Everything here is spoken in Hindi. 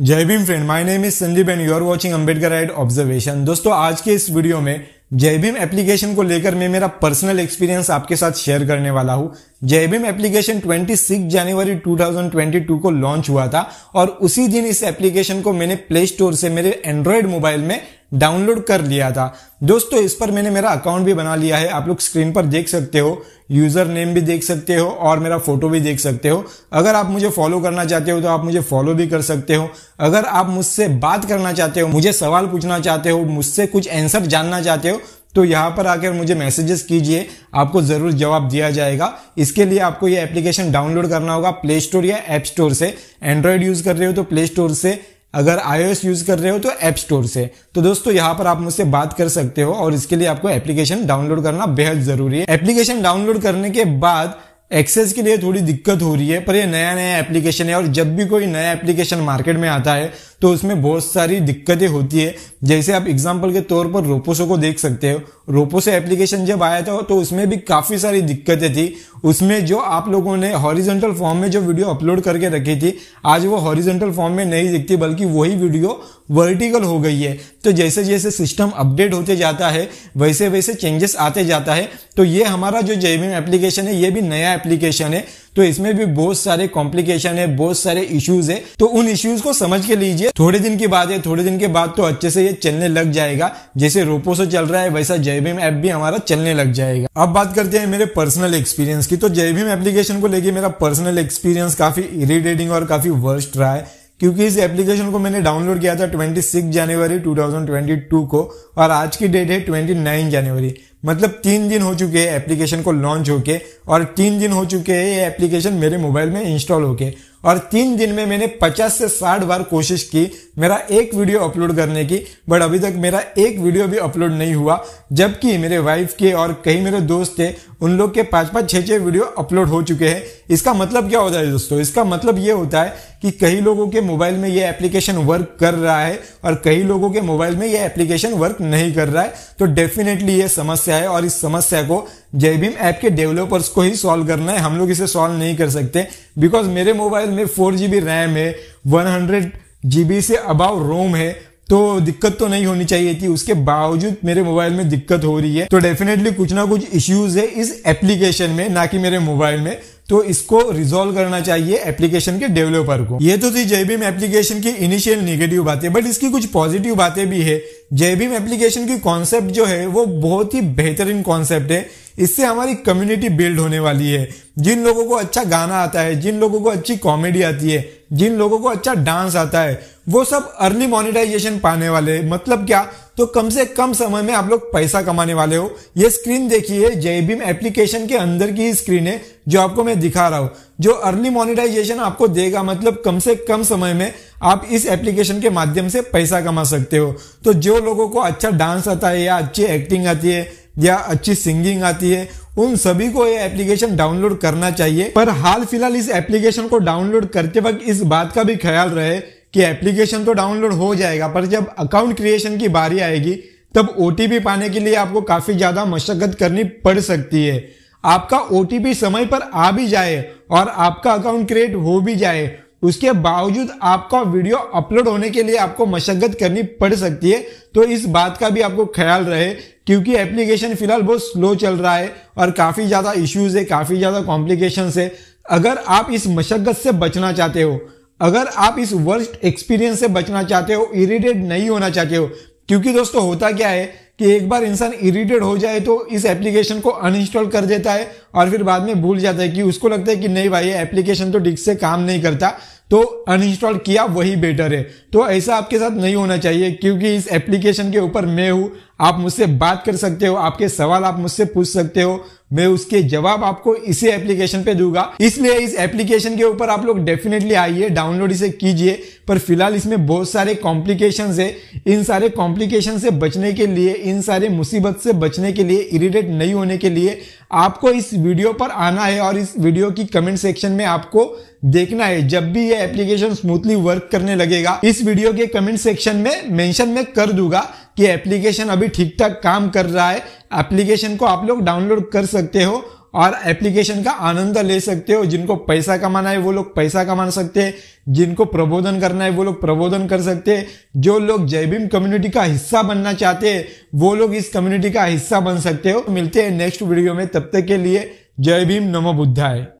जय Bhim friend my name is Sandeep and you are watching Ambedkar right observation दोस्तों आज के इस वीडियो में जय भीम एप्लीकेशन को लेकर मैं मेरा पर्सनल एक्सपीरियंस आपके साथ शेयर करने वाला हूँ जयबीम एप्लीकेशन 26 जनवरी 2022 को लॉन्च हुआ था और उसी दिन इस एप्लीकेशन को मैंने प्ले स्टोर से मेरे एंड्रॉयड मोबाइल में डाउनलोड कर लिया था दोस्तों इस पर मैंने मेरा अकाउंट भी बना लिया है आप लोग स्क्रीन पर देख सकते हो यूजर नेम भी देख सकते हो और मेरा फोटो भी देख सकते हो अगर आप मुझे फॉलो करना चाहते हो तो आप मुझे फॉलो भी कर सकते हो अगर आप मुझसे बात करना चाहते हो मुझे सवाल पूछना चाहते हो मुझसे कुछ आंसर जानना चाहते हो तो यहाँ पर आकर मुझे मैसेजेस कीजिए आपको ज़रूर जवाब दिया जाएगा इसके लिए आपको ये एप्लीकेशन डाउनलोड करना होगा प्ले स्टोर या ऐप स्टोर से एंड्रॉयड यूज़ कर रहे हो तो प्ले स्टोर से अगर iOS यूज कर रहे हो तो ऐप स्टोर से तो दोस्तों यहाँ पर आप मुझसे बात कर सकते हो और इसके लिए आपको एप्लीकेशन डाउनलोड करना बेहद जरूरी है एप्लीकेशन डाउनलोड करने के बाद एक्सेस के लिए थोड़ी दिक्कत हो रही है पर ये नया नया एप्लीकेशन है और जब भी कोई नया एप्लीकेशन मार्केट में आता है तो उसमें बहुत सारी दिक्कतें होती है जैसे आप एग्जाम्पल के तौर पर रोपोसो को देख सकते हो रोपोसो एप्लीकेशन जब आया था तो उसमें भी काफ़ी सारी दिक्कतें थी उसमें जो आप लोगों ने हॉरिजेंटल फॉर्म में जो वीडियो अपलोड करके रखी थी आज वो हॉरिजेंटल फॉर्म में नहीं दिखती बल्कि वही वीडियो वर्टिकल हो गई है तो जैसे जैसे सिस्टम अपडेट होते जाता है वैसे वैसे चेंजेस आते जाता है तो ये हमारा जो जेवीएम एप्लीकेशन है ये भी नया एप्लीकेशन है तो इसमें भी बहुत सारे कॉम्प्लिकेशन है बहुत सारे इश्यूज है तो उन इश्यूज को समझ के लीजिए थोड़े दिन की बात है थोड़े दिन के बाद तो अच्छे से ये चलने लग जाएगा जैसे रोपो से चल रहा है वैसा जयभीम ऐप भी हमारा चलने लग जाएगा अब बात करते हैं मेरे पर्सनल एक्सपीरियंस की तो जयभीम एप्लीकेशन को लेकर मेरा पर्सनल एक्सपीरियंस काफी इरिटेटिंग और काफी वर्स्ट रहा है क्योंकि इस एप्लीकेशन को मैंने डाउनलोड किया था 26 जनवरी 2022 को और आज की डेट है 29 जनवरी मतलब तीन दिन हो चुके हैं एप्लीकेशन को लॉन्च होके और तीन दिन हो चुके हैं ये एप्लीकेशन मेरे मोबाइल में इंस्टॉल होके और तीन दिन में मैंने 50 से 60 बार कोशिश की मेरा एक वीडियो अपलोड करने की बट अभी तक मेरा एक वीडियो भी अपलोड नहीं हुआ जबकि मेरे वाइफ के और कई मेरे दोस्त थे उन लोग के पाँच पाँच छः छः वीडियो अपलोड हो चुके हैं इसका मतलब क्या होता है दोस्तों इसका मतलब ये होता है कि कई लोगों के मोबाइल में ये एप्लीकेशन वर्क कर रहा है और कई लोगों के मोबाइल में ये एप्लीकेशन वर्क नहीं कर रहा है तो डेफिनेटली ये समस्या समस्या है और इस समस्या को जय भीम ऐप के डेवलपर्स को ही सॉल्व करना है हम लोग इसे सॉल्व नहीं कर सकते बिकॉज मेरे मोबाइल में फोर जी रैम है वन हंड्रेड जी से अबाव रोम है तो दिक्कत तो नहीं होनी चाहिए थी उसके बावजूद मेरे मोबाइल में दिक्कत हो रही है तो डेफिनेटली कुछ ना कुछ इश्यूज है इस एप्लीकेशन में ना कि मेरे मोबाइल में तो इसको रिजोल्व करना चाहिए एप्लीकेशन के डेवलपर को ये तो थी जयभीम एप्लीकेशन की इनिशियल निगेटिव बातें बट इसकी कुछ पॉजिटिव बातें भी है जयभीम एप्लीकेशन की कॉन्सेप्ट जो है वो बहुत ही बेहतरीन कॉन्सेप्ट है इससे हमारी कम्युनिटी बिल्ड होने वाली है जिन लोगों को अच्छा गाना आता है जिन लोगों को अच्छी कॉमेडी आती है जिन लोगों को अच्छा डांस आता है वो सब अर्ली मोनिटाइजेशन पाने वाले मतलब क्या तो कम से कम समय में आप लोग पैसा कमाने वाले हो ये स्क्रीन देखिए जयबीम एप्लीकेशन के अंदर की स्क्रीन है जो आपको मैं दिखा रहा हूँ जो अर्ली मोनिटाइजेशन आपको देगा मतलब कम से कम समय में आप इस एप्लीकेशन के माध्यम से पैसा कमा सकते हो तो जो लोगों को अच्छा डांस आता है या अच्छी एक्टिंग आती है या अच्छी सिंगिंग आती है उन सभी को ये एप्लीकेशन डाउनलोड करना चाहिए पर हाल फिलहाल इस एप्लीकेशन को डाउनलोड करते वक्त इस बात का भी ख्याल रहे कि एप्लीकेशन तो डाउनलोड हो जाएगा पर जब अकाउंट क्रिएशन की बारी आएगी तब ओ पाने के लिए आपको काफी ज्यादा मशक्कत करनी पड़ सकती है आपका ओ समय पर आ भी जाए और आपका अकाउंट क्रिएट हो भी जाए उसके बावजूद आपका वीडियो अपलोड होने के लिए आपको मशक्क़त करनी पड़ सकती है तो इस बात का भी आपको ख्याल रहे क्योंकि एप्लीकेशन फिलहाल बहुत स्लो चल रहा है और काफ़ी ज़्यादा इश्यूज है काफ़ी ज़्यादा कॉम्प्लिकेशन है अगर आप इस मशक्क़त से बचना चाहते हो अगर आप इस वर्स्ट एक्सपीरियंस से बचना चाहते हो इरीटेट नहीं होना चाहते हो क्योंकि दोस्तों होता क्या है कि एक बार इंसान इरिटेड हो जाए तो इस एप्लीकेशन को अनइंस्टॉल कर देता है और फिर बाद में भूल जाता है कि उसको लगता है कि नहीं भाई ये एप्लीकेशन तो डिस्क से काम नहीं करता तो अनइंस्टॉल किया वही बेटर है तो ऐसा आपके साथ नहीं होना चाहिए क्योंकि इस एप्लीकेशन के ऊपर मैं हूँ आप मुझसे बात कर सकते हो आपके सवाल आप मुझसे पूछ सकते हो मैं उसके जवाब आपको इसी एप्लीकेशन पे दूंगा इसलिए इस एप्लीकेशन के ऊपर आप लोग डेफिनेटली आइए डाउनलोड इसे कीजिए पर फिलहाल इसमें बहुत सारे कॉम्प्लिकेशन है इन सारे कॉम्प्लिकेशन से बचने के लिए इन सारे मुसीबत से बचने के लिए इरिटेट नहीं होने के लिए आपको इस वीडियो पर आना है और इस वीडियो की कमेंट सेक्शन में आपको देखना है जब भी ये एप्लीकेशन स्मूथली वर्क करने लगेगा इस वीडियो के कमेंट सेक्शन में मेंशन में कर दूंगा कि एप्लीकेशन अभी ठीक ठाक काम कर रहा है एप्लीकेशन को आप लोग डाउनलोड कर सकते हो और एप्लीकेशन का आनंद ले सकते हो जिनको पैसा कमाना है वो लोग पैसा कमा सकते हैं जिनको प्रबोधन करना है वो लोग प्रबोधन कर सकते हैं जो लोग जय भीम कम्युनिटी का हिस्सा बनना चाहते हैं वो लोग इस कम्युनिटी का हिस्सा बन सकते हो मिलते हैं नेक्स्ट वीडियो में तब तक के लिए जय भीम नमो बुद्धाय